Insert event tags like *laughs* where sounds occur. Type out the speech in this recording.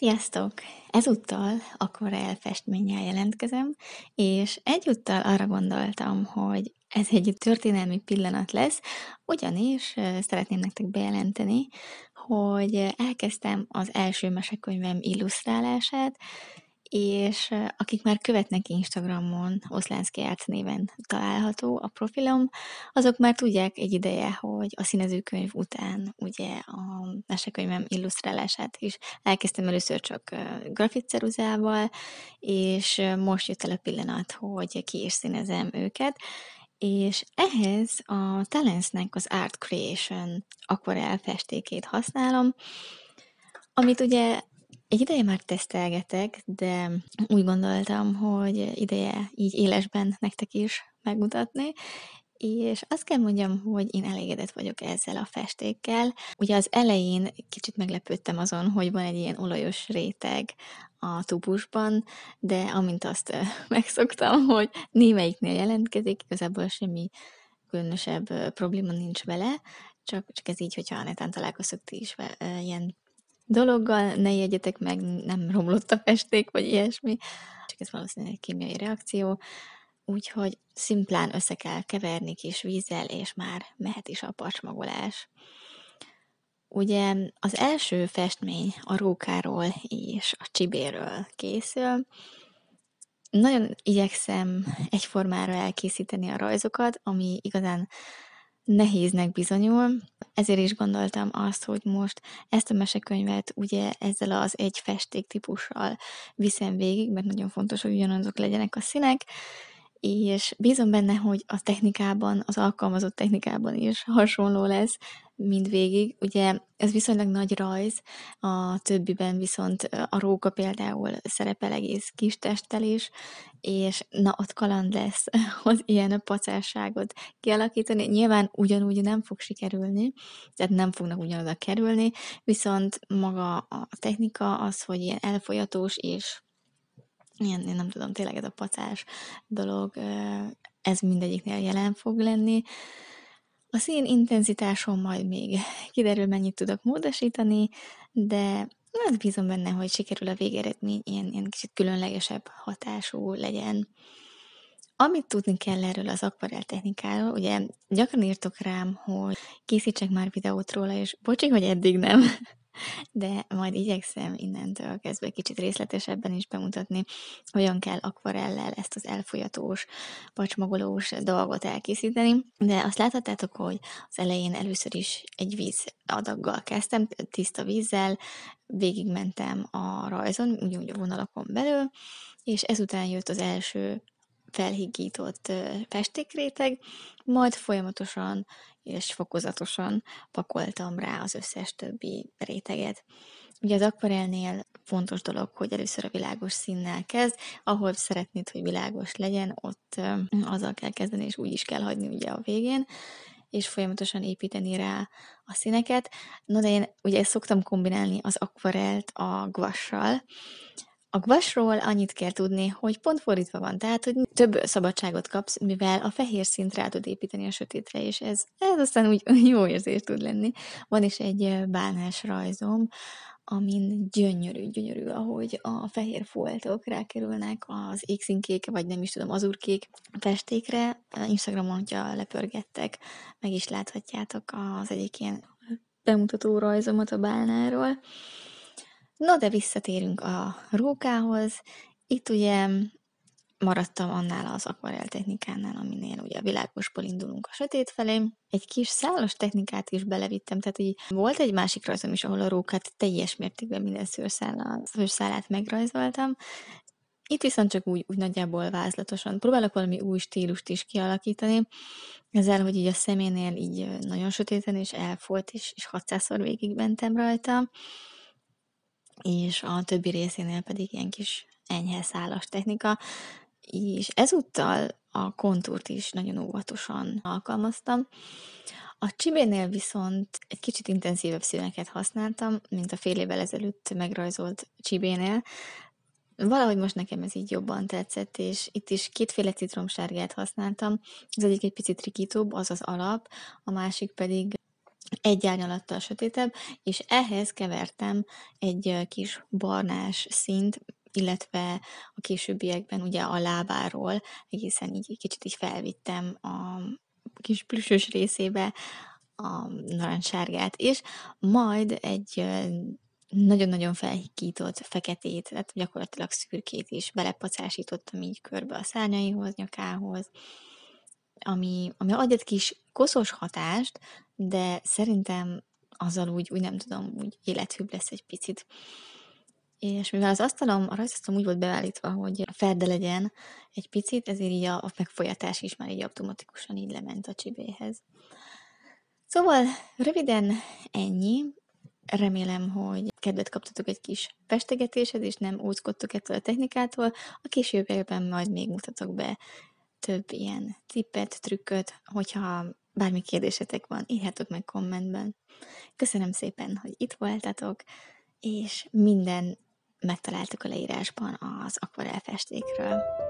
Sziasztok! Ezúttal akkor festménnyel jelentkezem, és egyúttal arra gondoltam, hogy ez egy történelmi pillanat lesz, ugyanis szeretném nektek bejelenteni, hogy elkezdtem az első mesekönyvem illusztrálását, és akik már követnek Instagramon, Oszlánszki Árc néven található a profilom, azok már tudják egy ideje, hogy a színezőkönyv után ugye a mesekönyvem illusztrálását is elkezdtem először csak grafitceruzával, és most jött el a pillanat, hogy ki is színezem őket, és ehhez a Talensnek az Art Creation akvarel festékét használom, amit ugye egy ideje már tesztelgetek, de úgy gondoltam, hogy ideje így élesben nektek is megmutatni, és azt kell mondjam, hogy én elégedett vagyok ezzel a festékkel. Ugye az elején kicsit meglepődtem azon, hogy van egy ilyen olajos réteg a tubusban, de amint azt *laughs* megszoktam, hogy némelyiknél jelentkezik, igazából semmi különösebb probléma nincs vele, csak, csak ez így, hogyha netán találkoztok ti is ilyen dologgal, ne jegyetek meg, nem romlott a festék, vagy ilyesmi, csak ez valószínűleg egy kémiai reakció, úgyhogy szimplán össze kell keverni kis vízzel, és már mehet is a pacsmagolás. Ugye az első festmény a rókáról és a csibéről készül. Nagyon igyekszem egyformára elkészíteni a rajzokat, ami igazán nehéznek bizonyul, ezért is gondoltam azt, hogy most ezt a mesekönyvet ugye ezzel az egy festék típussal viszem végig, mert nagyon fontos, hogy ugyanazok legyenek a színek, és bízom benne, hogy a technikában, az alkalmazott technikában is hasonló lesz, mindvégig. Ugye ez viszonylag nagy rajz, a többiben viszont a róka például szerepel egész kis testelés, és na ott kaland lesz, *laughs* hogy ilyen a kialakítani. Nyilván ugyanúgy nem fog sikerülni, tehát nem fognak ugyanoda kerülni, viszont maga a technika az, hogy ilyen elfolyatós és ilyen, én nem tudom, tényleg ez a pacás dolog, ez mindegyiknél jelen fog lenni, a szín intenzitásom majd még *laughs* kiderül, mennyit tudok módosítani, de hát bízom benne, hogy sikerül a végeredmény ilyen, ilyen kicsit különlegesebb hatású legyen. Amit tudni kell erről az akvarel technikáról, ugye gyakran írtok rám, hogy készítsek már videót róla, és bocsi, hogy eddig nem. *laughs* de majd igyekszem innentől kezdve kicsit részletesebben is bemutatni, hogyan kell akvarellel ezt az elfolyatós, pacsmagolós dolgot elkészíteni, de azt láthattátok, hogy az elején először is egy víz adaggal kezdtem, tiszta vízzel, végigmentem a rajzon, úgy a vonalakon belül, és ezután jött az első felhigított festékréteg, majd folyamatosan és fokozatosan pakoltam rá az összes többi réteget. Ugye az akvarelnél fontos dolog, hogy először a világos színnel kezd, ahol szeretnéd, hogy világos legyen, ott azzal kell kezdeni, és úgy is kell hagyni ugye a végén, és folyamatosan építeni rá a színeket. No, de én ugye szoktam kombinálni az akvarelt a guassal, a gvasról annyit kell tudni, hogy pont fordítva van, tehát, hogy több szabadságot kapsz, mivel a fehér szint rá tud építeni a sötétre, és ez, ez aztán úgy *laughs* jó érzés tud lenni. Van is egy bánás rajzom, amin gyönyörű, gyönyörű, ahogy a fehér foltok rákerülnek az ékszinkék, vagy nem is tudom, azurkék festékre. Instagramon, hogyha lepörgettek, meg is láthatjátok az egyik ilyen bemutató rajzomat a bálnáról. No, de visszatérünk a rókához. Itt ugye maradtam annál az akvarel technikánál, aminél ugye a világosból indulunk a sötét felé. Egy kis szálos technikát is belevittem, tehát így volt egy másik rajzom is, ahol a rókát teljes mértékben minden szőrszálát megrajzoltam, itt viszont csak úgy, úgy nagyjából vázlatosan próbálok valami új stílust is kialakítani, ezzel, hogy így a szeménél így nagyon sötéten és elfolt, és, és 600-szor végigmentem rajta és a többi részénél pedig ilyen kis enyhe szálas technika, és ezúttal a kontúrt is nagyon óvatosan alkalmaztam. A csibénél viszont egy kicsit intenzívebb színeket használtam, mint a fél évvel ezelőtt megrajzolt csibénél. Valahogy most nekem ez így jobban tetszett, és itt is kétféle citromsárgát használtam. Az egyik egy picit rikítóbb, az az alap, a másik pedig egy árnyalattal sötétebb, és ehhez kevertem egy kis barnás szint, illetve a későbbiekben ugye a lábáról egészen így kicsit így felvittem a kis plüsös részébe a narancssárgát, és majd egy nagyon-nagyon felhikított feketét, tehát gyakorlatilag szürkét is belepacásítottam így körbe a szárnyaihoz, nyakához, ami, ami ad egy kis koszos hatást, de szerintem azzal úgy, úgy nem tudom, úgy élethűbb lesz egy picit. És mivel az asztalom, a rajzasztalom úgy volt beállítva, hogy ferde legyen egy picit, ezért így a, a megfolyatás is már így automatikusan így lement a csibéhez. Szóval röviden ennyi. Remélem, hogy kedvet kaptatok egy kis festegetéshez, és nem úszkodtok ettől a technikától. A későbbiekben majd még mutatok be több ilyen tippet, trükköt, hogyha bármi kérdésetek van, írjátok meg kommentben. Köszönöm szépen, hogy itt voltatok, és minden megtaláltuk a leírásban az akvarelfestékről.